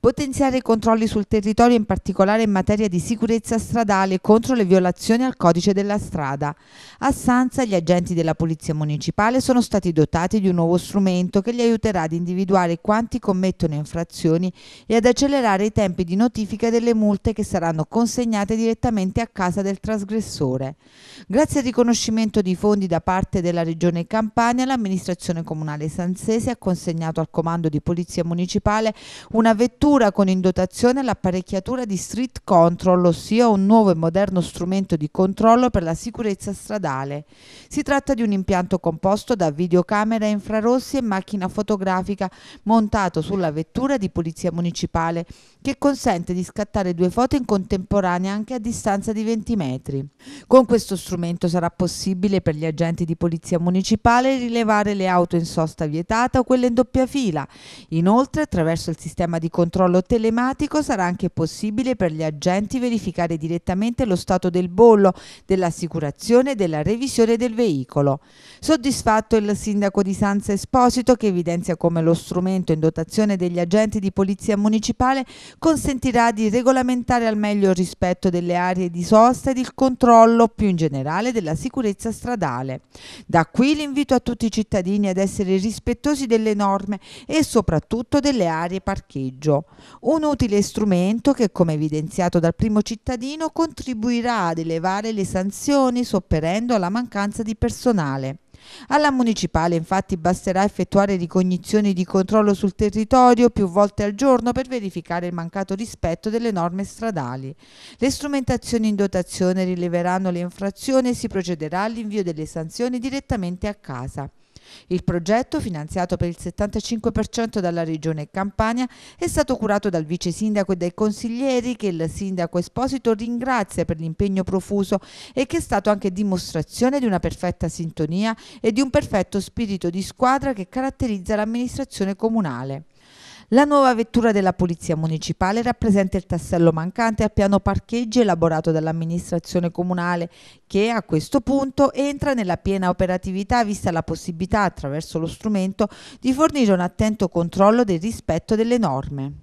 potenziare i controlli sul territorio in particolare in materia di sicurezza stradale contro le violazioni al codice della strada. A Sanza gli agenti della Polizia Municipale sono stati dotati di un nuovo strumento che li aiuterà ad individuare quanti commettono infrazioni e ad accelerare i tempi di notifica delle multe che saranno consegnate direttamente a casa del trasgressore. Grazie al riconoscimento di fondi da parte della Regione Campania, l'amministrazione comunale sansese ha consegnato al comando di Polizia Municipale una vettura addirittura con in dotazione l'apparecchiatura di street control, ossia un nuovo e moderno strumento di controllo per la sicurezza stradale. Si tratta di un impianto composto da videocamera infrarossi e macchina fotografica montato sulla vettura di polizia municipale che consente di scattare due foto in contemporanea anche a distanza di 20 metri. Con questo strumento sarà possibile per gli agenti di polizia municipale rilevare le auto in sosta vietata o quelle in doppia fila. Inoltre, attraverso il sistema di controllo controllo telematico sarà anche possibile per gli agenti verificare direttamente lo stato del bollo, dell'assicurazione e della revisione del veicolo. Soddisfatto il sindaco di Sanza Esposito che evidenzia come lo strumento in dotazione degli agenti di polizia municipale consentirà di regolamentare al meglio il rispetto delle aree di sosta ed il controllo più in generale della sicurezza stradale. Da qui l'invito a tutti i cittadini ad essere rispettosi delle norme e soprattutto delle aree parcheggio un utile strumento che, come evidenziato dal primo cittadino, contribuirà ad elevare le sanzioni sopperendo alla mancanza di personale. Alla municipale infatti basterà effettuare ricognizioni di controllo sul territorio più volte al giorno per verificare il mancato rispetto delle norme stradali. Le strumentazioni in dotazione rileveranno le infrazioni e si procederà all'invio delle sanzioni direttamente a casa. Il progetto, finanziato per il 75% dalla Regione Campania, è stato curato dal vice sindaco e dai consiglieri che il sindaco Esposito ringrazia per l'impegno profuso e che è stato anche dimostrazione di una perfetta sintonia e di un perfetto spirito di squadra che caratterizza l'amministrazione comunale. La nuova vettura della Polizia Municipale rappresenta il tassello mancante al piano parcheggi elaborato dall'amministrazione comunale che a questo punto entra nella piena operatività vista la possibilità attraverso lo strumento di fornire un attento controllo del rispetto delle norme.